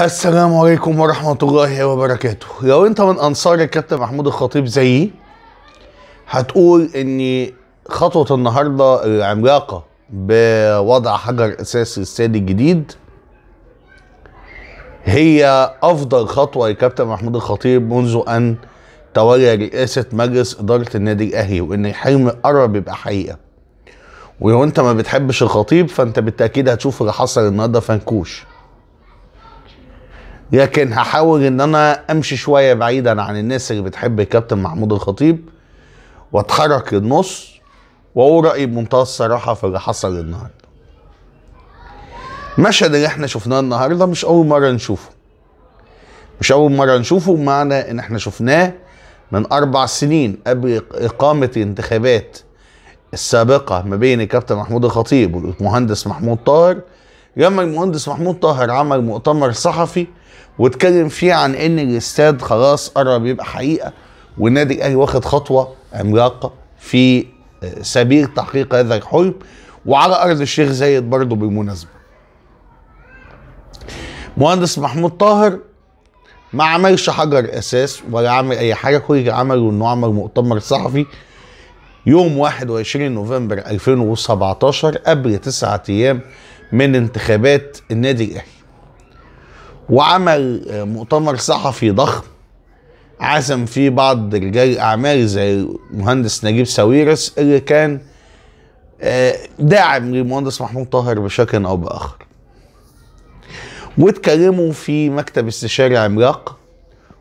السلام عليكم ورحمة الله وبركاته لو انت من انصار الكابتن محمود الخطيب زيي هتقول ان خطوة النهاردة العملاقة بوضع حجر اساس للساد الجديد هي افضل خطوة للكابتن محمود الخطيب منذ ان تولى رئاسة مجلس ادارة النادي الاهلي وان الحلم قرب يبقى حقيقة ولو انت ما بتحبش الخطيب فانت بالتأكيد هتشوف اللي حصل النهارده فنكوش لكن هحاول ان انا امشي شويه بعيدا عن الناس اللي بتحب الكابتن محمود الخطيب واتحرك للنص واقول رايي بمنتهى الصراحه في اللي حصل النهارده. المشهد اللي احنا شفناه النهارده مش اول مره نشوفه. مش اول مره نشوفه بمعنى ان احنا شفناه من اربع سنين قبل اقامه الانتخابات السابقه ما بين الكابتن محمود الخطيب والمهندس محمود طاهر لما المهندس محمود طاهر عمل مؤتمر صحفي واتكلم فيه عن ان الاستاد خلاص قرب يبقى حقيقه والنادي الاهلي واخد خطوه عملاقه في آه، سبيل تحقيق هذا الحلم وعلى ارض الشيخ زايد برضه بالمناسبه. مهندس محمود طاهر ما عملش حجر اساس ولا عمل اي حاجه كل اللي عمله انه عمل مؤتمر صحفي يوم 21 نوفمبر 2017 قبل تسعة ايام من انتخابات النادي الاهلي. وعمل آه، مؤتمر صحفي ضخم عزم فيه بعض رجال الاعمال زي المهندس نجيب ساويرس اللي كان آه، داعم للمهندس محمود طاهر بشكل او باخر واتكلموا في مكتب استشاري عملاق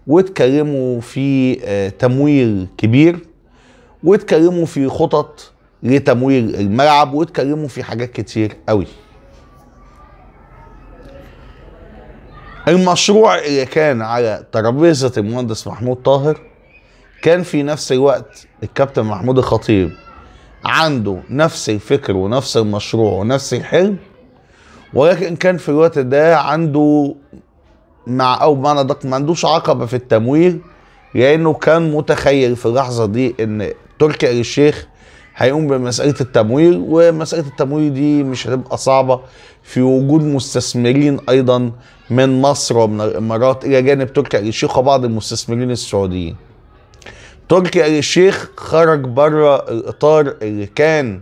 واتكلموا في آه، تمويل كبير واتكلموا في خطط لتمويل الملعب واتكلموا في حاجات كتير قوي المشروع اللي كان على ترابيزه المهندس محمود طاهر كان في نفس الوقت الكابتن محمود الخطيب عنده نفس الفكر ونفس المشروع ونفس الحلم ولكن كان في الوقت ده عنده مع او بمعنى دق ما عندوش عقبه في التمويل لانه كان متخيل في اللحظه دي ان تركي آل الشيخ هيقوم بمساله التمويل ومساله التمويل دي مش هتبقى صعبه في وجود مستثمرين ايضا من مصر ومن الامارات الى جانب تركي آل الشيخ وبعض المستثمرين السعوديين. تركي آل الشيخ خرج بره الاطار اللي كان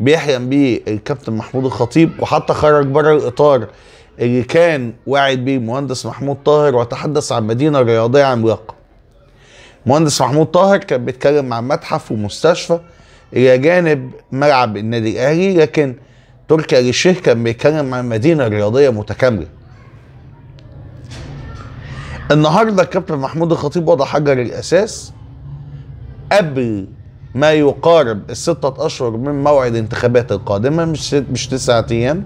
بيحلم بيه الكابتن محمود الخطيب وحتى خرج بره الاطار اللي كان واعد بيه المهندس محمود طاهر وتحدث عن مدينه رياضيه عملاقه. مهندس محمود طاهر كان بيتكلم عن متحف ومستشفى الى جانب ملعب النادي الاهلي لكن تركي آل الشيخ كان بيتكلم عن مدينه رياضيه متكامله. النهارده الكابتن محمود الخطيب وضع حجر الاساس قبل ما يقارب الستة أشهر من موعد الانتخابات القادمة مش مش تسعة أيام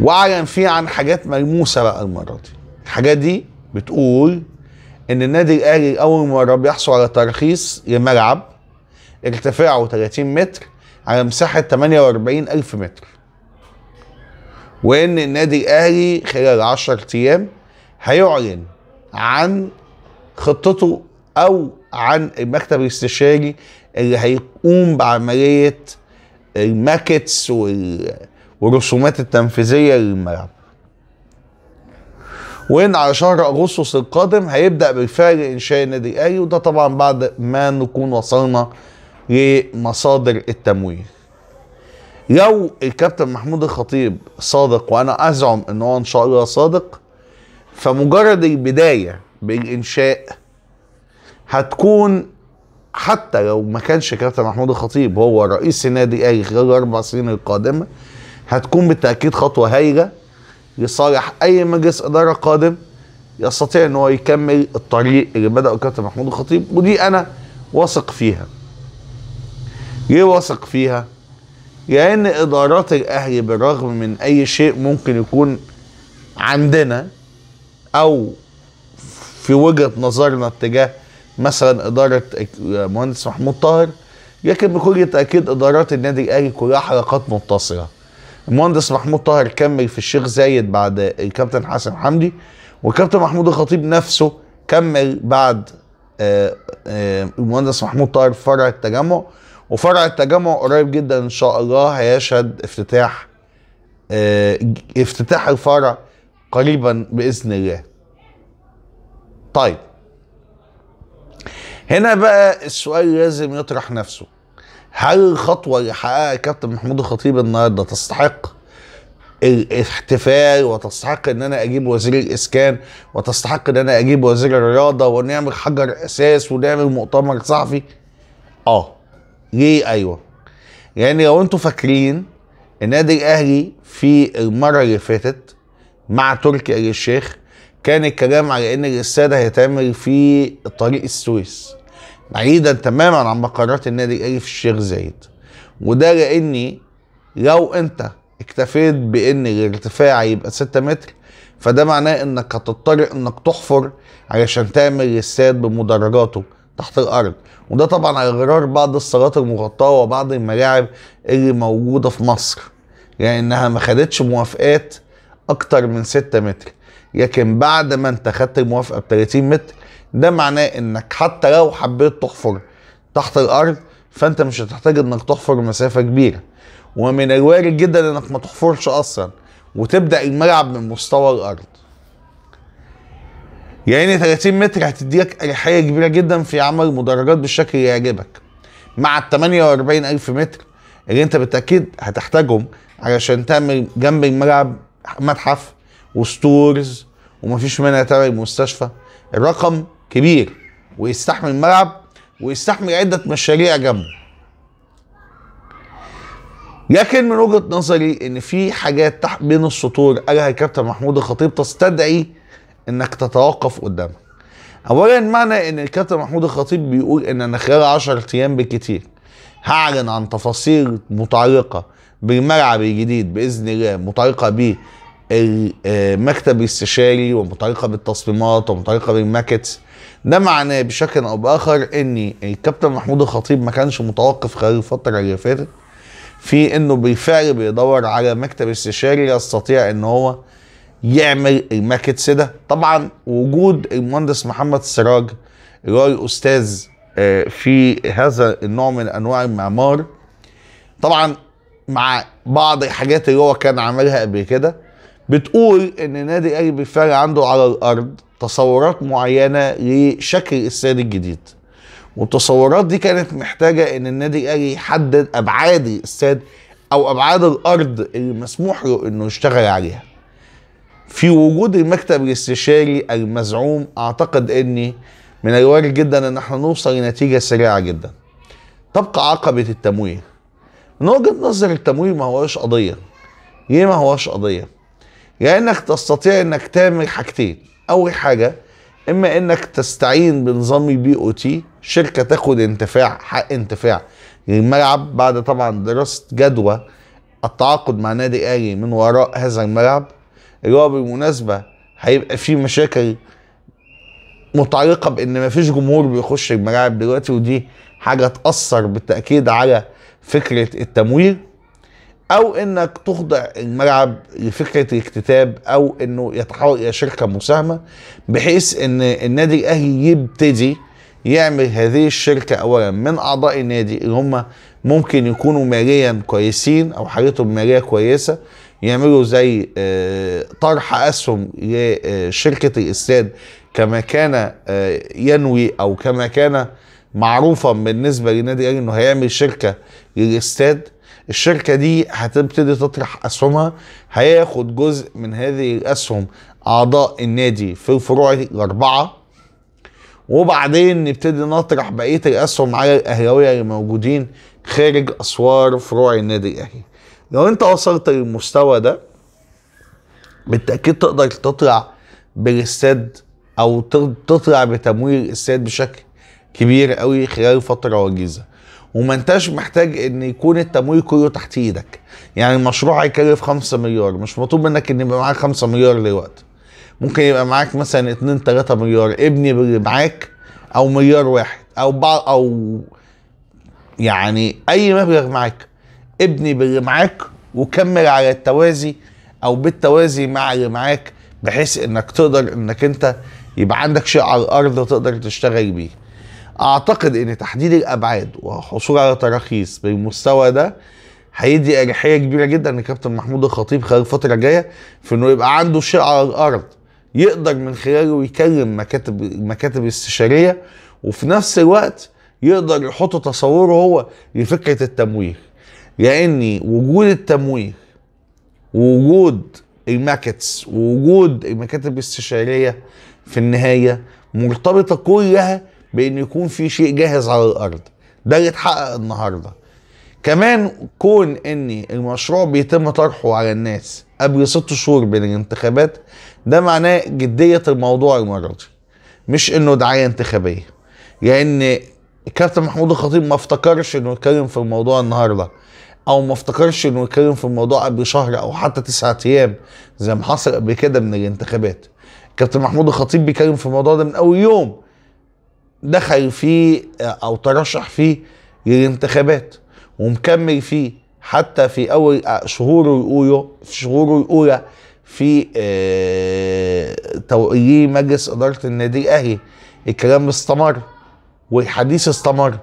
وأعلن فيه عن حاجات ملموسة بقى المرة دي الحاجات دي بتقول إن النادي الأهلي أول مرة بيحصل على ترخيص لملعب ارتفاعه 30 متر على مساحة 48 ألف متر وإن النادي الأهلي خلال 10 أيام هيعلن عن خطته أو عن المكتب الاستشاري اللي هيقوم بعملية الماكتس والرسومات التنفيذية للملعب وان على شهر اغسطس القادم هيبدا بالفعل انشاء النادي الاهلي وده طبعا بعد ما نكون وصلنا لمصادر التمويل لو الكابتن محمود الخطيب صادق وانا ازعم ان هو ان شاء الله صادق فمجرد البدايه بالانشاء هتكون حتى لو ما كانش كابتن محمود الخطيب هو رئيس النادي الاهلي خلال الاربع سنين القادمه هتكون بالتاكيد خطوه هايله لصالح اي مجلس اداره قادم يستطيع ان هو يكمل الطريق اللي بداه الكابتن محمود الخطيب ودي انا واثق فيها جه واثق فيها يا ان ادارات الاهلي بالرغم من اي شيء ممكن يكون عندنا او في وجهه نظرنا اتجاه مثلا اداره المهندس محمود طاهر لكن بكل تاكيد ادارات النادي الاهلي كلها حلقات متصله المهندس محمود طاهر كمل في الشيخ زايد بعد الكابتن حسن حمدي والكابتن محمود الخطيب نفسه كمل بعد آه، آه، المهندس محمود طاهر في فرع التجمع وفرع التجمع قريب جدا ان شاء الله هيشهد افتتاح اه افتتاح الفرع قريبا باذن الله طيب هنا بقى السؤال لازم يطرح نفسه هل الخطوة اللي حققها كابتن محمود الخطيب النهارده تستحق الاحتفال وتستحق ان انا اجيب وزير الاسكان وتستحق ان انا اجيب وزير الرياضه ونعمل حجر اساس ونعمل مؤتمر صحفي اه ليه ايوه يعني لو انتوا فاكرين النادي الاهلي في المره اللي فاتت مع تركي آل الشيخ كان الكلام على ان الاستاد هيتعمل في طريق السويس بعيدا تماما عن مقرات النادي الاهلي في الشيخ زايد وده لاني لو انت اكتفيت بان الارتفاع يبقى 6 متر فده معناه انك هتضطر انك تحفر علشان تعمل الاستاد بمدرجاته تحت الارض وده طبعا على غرار بعض الصالات المغطاه وبعض الملاعب اللي موجوده في مصر لانها يعني ما خدتش موافقات اكتر من 6 متر لكن بعد ما انت خدت الموافقه ب 30 متر ده معناه انك حتى لو حبيت تحفر تحت الارض فانت مش هتحتاج انك تحفر مسافه كبيره ومن الوارد جدا انك ما تحفرش اصلا وتبدا الملعب من مستوى الارض يعني 30 متر هتديك اريحيه كبيره جدا في عمل مدرجات بالشكل اللي يعجبك مع ال 48 الف متر اللي انت بالتاكيد هتحتاجهم علشان تعمل جنب الملعب متحف وستورز ومفيش منها تبع المستشفى الرقم كبير ويستحمل الملعب ويستحمل عده مشاريع جنبه لكن من وجهه نظري ان في حاجات تحت بين السطور قالها الكابتن محمود الخطيب تستدعي انك تتوقف قدامها اولا معنى ان الكابتن محمود الخطيب بيقول ان انا خلال 10 ايام بالكتير هعلن عن تفاصيل متعلقه بالملعب الجديد باذن الله متعلقه بالمكتب المكتب الاستشاري ومتعلقه بالتصميمات ومتعلقه بالماكتس ده معناه بشكل او باخر ان الكابتن محمود الخطيب ما كانش متوقف خلال الفتره اللي فاتت في انه بالفعل بيدور على مكتب استشاري يستطيع ان هو يعمل الماكت ده طبعا وجود المهندس محمد سراج اللي هو الاستاذ آه، في هذا النوع من انواع المعمار طبعا مع بعض الحاجات اللي هو كان عملها قبل كده بتقول ان نادي الاهلي بالفعل عنده على الارض تصورات معينه لشكل الاستاد الجديد والتصورات دي كانت محتاجه ان النادي الاهلي يحدد ابعاد الاستاد او ابعاد الارض اللي مسموح له انه يشتغل عليها في وجود المكتب الاستشاري المزعوم اعتقد اني من الوارد جدا ان احنا نوصل لنتيجه سريعه جدا تبقى عقبه التمويل من وجهه نظر التمويل ما هوش قضيه ليه ما هوش قضيه لانك تستطيع انك تعمل حاجتين اول حاجه اما انك تستعين بنظام البي او تي شركه تاخد انتفاع حق انتفاع للملعب بعد طبعا دراسه جدوى التعاقد مع نادي اهلي من وراء هذا الملعب اللي هو بالمناسبه هيبقى في مشاكل متعلقه بان مفيش جمهور بيخش الملاعب دلوقتي ودي حاجه تاثر بالتاكيد على فكره التمويل او انك تخضع الملعب لفكره الاكتتاب او انه يتحول الى شركه مساهمه بحيث ان النادي الاهلي يبتدي يعمل هذه الشركه اولا من اعضاء النادي اللي هم ممكن يكونوا ماليا كويسين او حالتهم ماليه كويسه يعملوا زي آه، طرح اسهم لشركه الاستاد كما كان آه، ينوي او كما كان معروفا بالنسبه لنادي الاهلي انه هيعمل شركه للاستاد الشركه دي هتبتدي تطرح اسهمها هياخد جزء من هذه الاسهم اعضاء النادي في الفروع الاربعه وبعدين نبتدي نطرح بقيه الاسهم على الاهلاويه اللي موجودين خارج اسوار فروع النادي الاهلي لو انت وصلت للمستوى ده بالتاكيد تقدر تطلع بالاستاد او تطلع بتمويل الاستاد بشكل كبير قوي خلال فتره وجيزه وما انتش محتاج ان يكون التمويل كله تحت ايدك يعني المشروع هيكلف 5 مليار مش مطلوب منك ان يبقى معاك 5 مليار دلوقتي ممكن يبقى معاك مثلا 2 3 مليار ابني باللي معاك او مليار واحد او بعض او يعني اي مبلغ معاك ابني باللي معاك وكمل على التوازي او بالتوازي مع اللي معاك بحيث انك تقدر انك انت يبقى عندك شيء على الارض تقدر تشتغل بيه اعتقد ان تحديد الابعاد والحصول على تراخيص بالمستوى ده هيدي اريحيه كبيره جدا لكابتن محمود الخطيب خلال الفتره الجايه في انه يبقى عنده شيء على الارض يقدر من خلاله يكلم مكاتب المكاتب الاستشاريه وفي نفس الوقت يقدر يحط تصوره هو لفكره التمويل لأن وجود التمويل ووجود الماكتس ووجود المكاتب الاستشارية في النهاية مرتبطة كلها بأن يكون في شيء جاهز على الأرض ده اللي اتحقق النهارده كمان كون ان المشروع بيتم طرحه على الناس قبل ست شهور بين الانتخابات ده معناه جدية الموضوع المرة دي مش انه دعاية انتخابية لان يعني كابتن محمود الخطيب ما افتكرش انه يتكلم في الموضوع النهارده او ما افتكرش انه يتكلم في الموضوع قبل شهر او حتى تسعة ايام زي ما حصل قبل كده من الانتخابات كابتن محمود الخطيب بيتكلم في الموضوع ده من اول يوم دخل فيه او ترشح فيه للانتخابات ومكمل فيه حتى في اول آه، شهوره الاولى في شهوره الاولى في آه، توقيع مجلس اداره النادي الاهلي الكلام استمر والحديث استمر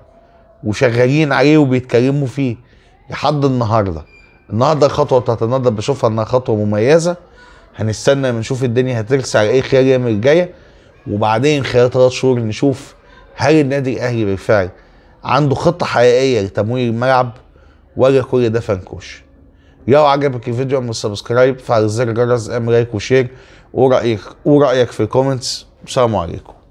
وشغالين عليه وبيتكلموا فيه لحد النهارده النهارده الخطوه بتاعت النهارده بشوفها انها خطوه مميزه هنستنى نشوف الدنيا هترسع على ايه خلال الايام الجايه وبعدين خلال ثلاث شهور نشوف هل النادي الاهلي بالفعل عنده خطه حقيقيه لتمويل الملعب ولا كل ده فنكوش لو عجبك الفيديو اعمل سبسكرايب فعل زر الجرس اعمل لايك وشير ورايك ورايك في الكومنتس والسلام عليكم